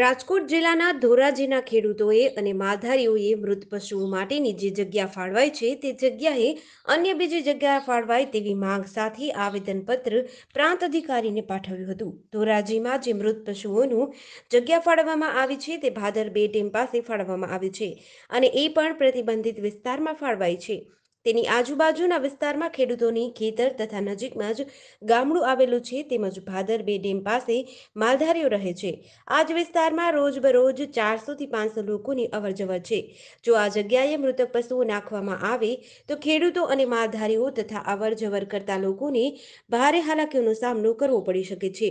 રાજકોટ જિલ્લાના ધોરાજીના ખેડૂતોએ અને માલધારીઓએ મૃત પશુઓ માટેની જે જગ્યા ફાળવાય છે તે જગ્યાએ અન્ય બીજી જગ્યા ફાળવાય તેવી માંગ સાથે આવેદનપત્ર પ્રાંત અધિકારીને પાઠવ્યું હતું ધોરાજીમાં જે મૃત પશુઓનું જગ્યા ફાળવવામાં આવી છે તે ભાદર બે ડેમ પાસે ફાળવવામાં આવી છે અને એ પણ પ્રતિબંધિત વિસ્તારમાં ફાળવાય છે તેની આજુબાજુના વિસ્તારમાં ખેડૂતોની ખેતર તથા નજીકમાં જ ગામડું આવેલું છે તેમજ ભાદર બે ડેમ પાસે માલધારીઓ રહે છે આ જ વિસ્તારમાં રોજબરોજ ચારસોથી પાંચસો લોકોની અવરજવર છે જો આ જગ્યાએ મૃતક પશુઓ નાખવામાં આવે તો ખેડૂતો અને માલધારીઓ તથા અવરજવર કરતા લોકોને ભારે હાલાકીઓનો સામનો કરવો પડી શકે છે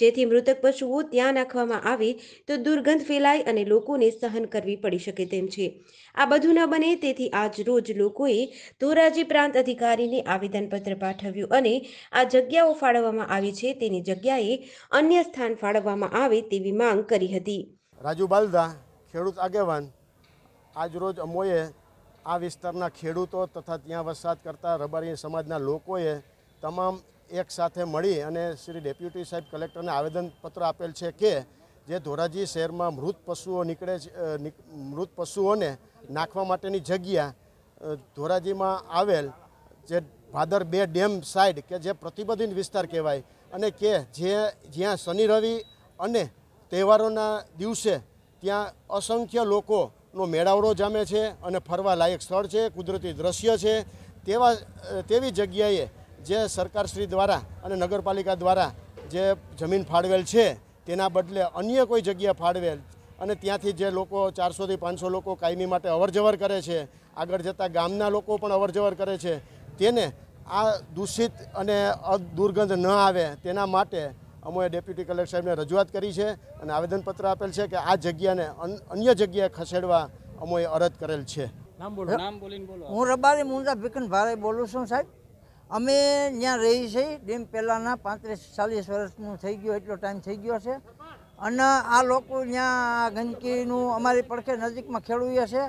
જેથી મૃતક પશુઓ ત્યાં નાખવામાં આવે તો દુર્ગંધ ફેલાય અને લોકોને સહન કરવી પડી શકે તેમ છે આ બધું ન બને તેથી આજ રોજ લોકોએ ધોરાજી પ્રાંત અધિકારીને આવેદનપત્ર પાઠવ્યું અને આ જગ્યાઓ ફાળવવામાં આવી છે તેની જગ્યાએ અન્ય સ્થાન ફાળવવામાં આવે તેવી માંગ કરી હતી રાજુ બાલદા ખેડૂત આગેવાન આજ રોજ અમોએ આ વિસ્તારના ખેડૂતો તથા ત્યાં વસવાટ કરતા રબારી સમાજના લોકોએ તમામ એક સાથે મળી અને શ્રી ડેપ્યુટી સાહેબ કલેક્ટરને આવેદનપત્ર આપેલ છે કે જે ધોરાજી શહેરમાં મૃત પશુઓ નીકળે છે મૃત પશુઓને નાખવા માટેની જગ્યા ધોરાજીમાં આવેલ જે ભાદર બે ડેમ સાઇડ કે જે પ્રતિબંધિત વિસ્તાર કહેવાય અને કે જે જ્યાં શનિ રવિ અને તહેવારોના દિવસે ત્યાં અસંખ્ય લોકોનો મેળાવડો જામે છે અને ફરવા લાયક સ્થળ છે કુદરતી દ્રશ્ય છે તેવા તેવી જગ્યાએ જે સરકારશ્રી દ્વારા અને નગરપાલિકા દ્વારા જે જમીન ફાળવેલ છે તેના બદલે અન્ય કોઈ જગ્યા ફાળવેલ અને ત્યાંથી જે લોકો ચારસોથી પાંચસો લોકો કાયમી માટે અવરજવર કરે છે આગળ જતાં ગામના લોકો પણ અવરજવર કરે છે તેને આ દૂષિત અને દુર્ગંધ ન આવે તેના માટે અમે ડેપ્યુટી કલેક્ટર સાહેબને રજૂઆત કરી છે અને આવેદનપત્ર આપેલ છે કે આ જગ્યાને અન્ય જગ્યાએ ખસેડવા અમોએ અરજ કરેલ છે હું રબારી મુંદા ભીકન ભારે બોલું છું સાહેબ અમે ત્યાં રહી છે ડેમ પહેલાંના પાંત્રીસ ચાલીસ વર્ષનું થઈ ગયું એટલો ટાઈમ થઈ ગયો છે અને આ લોકો ત્યાં ગંદકીનું અમારી પડખે નજીકમાં ખેડૂએ છે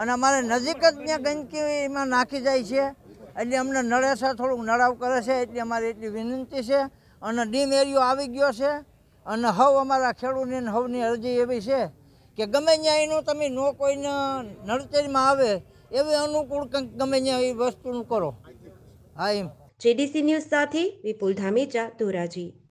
અને અમારે નજીક જ ત્યાં ગંદકીમાં નાખી જાય છે એટલે અમને નળે છે થોડુંક નળાવ કરે છે એટલે અમારી એટલી વિનંતી છે અને ડીમ એરિયો આવી ગયો છે અને હવ અમારા ખેડૂતની હવની અરજી એવી છે કે ગમે ત્યાં એનું તમે નો કોઈને નડતરમાં આવે એવી અનુકૂળ ગમે ત્યાં એ વસ્તુનું કરો હા જેડીસી ન્યૂઝ સાથે વિપુલ ધામેચા ધોરાજી